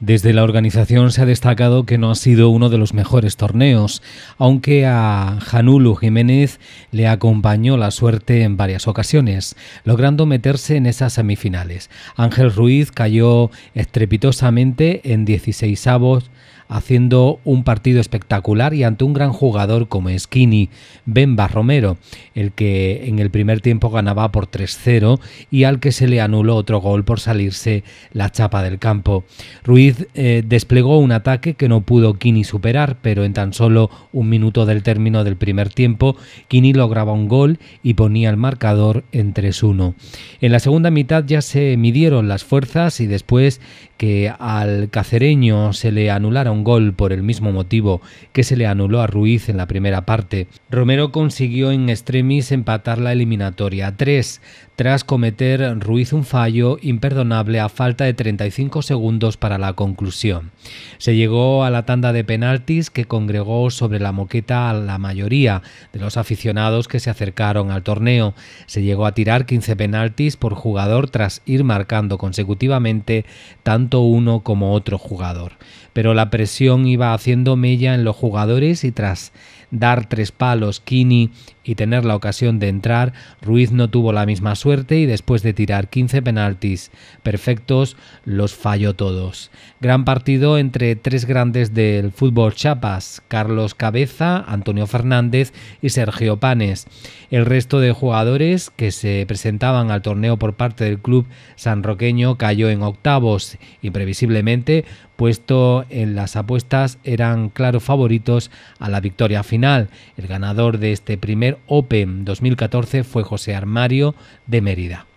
Desde la organización se ha destacado que no ha sido uno de los mejores torneos, aunque a Janulu Jiménez le acompañó la suerte en varias ocasiones, logrando meterse en esas semifinales. Ángel Ruiz cayó estrepitosamente en 16 avos haciendo un partido espectacular y ante un gran jugador como Skinny Bemba Romero, el que en el primer tiempo ganaba por 3-0 y al que se le anuló otro gol por salirse la chapa del campo. Ruiz eh, desplegó un ataque que no pudo Kini superar, pero en tan solo un minuto del término del primer tiempo, Kini lograba un gol y ponía el marcador en 3-1. En la segunda mitad ya se midieron las fuerzas y después que al cacereño se le anulara un gol por el mismo motivo que se le anuló a Ruiz en la primera parte, Romero consiguió en extremis empatar la eliminatoria 3, tras cometer Ruiz un fallo imperdonable a falta de 35 segundos para la conclusión. Se llegó a la tanda de penaltis que congregó sobre la moqueta a la mayoría de los aficionados que se acercaron al torneo. Se llegó a tirar 15 penaltis por jugador tras ir marcando consecutivamente tanto uno como otro jugador. Pero la presión iba haciendo mella en los jugadores y tras dar tres palos Kini y tener la ocasión de entrar, Ruiz no tuvo la misma suerte y después de tirar 15 penaltis perfectos los falló todos. Gran partido entre tres grandes del fútbol chapas, Carlos Cabeza, Antonio Fernández y Sergio Panes. El resto de jugadores que se presentaban al torneo por parte del club sanroqueño cayó en octavos Imprevisiblemente, puesto en las apuestas, eran claros favoritos a la victoria final. El ganador de este primer Open 2014 fue José Armario de Mérida.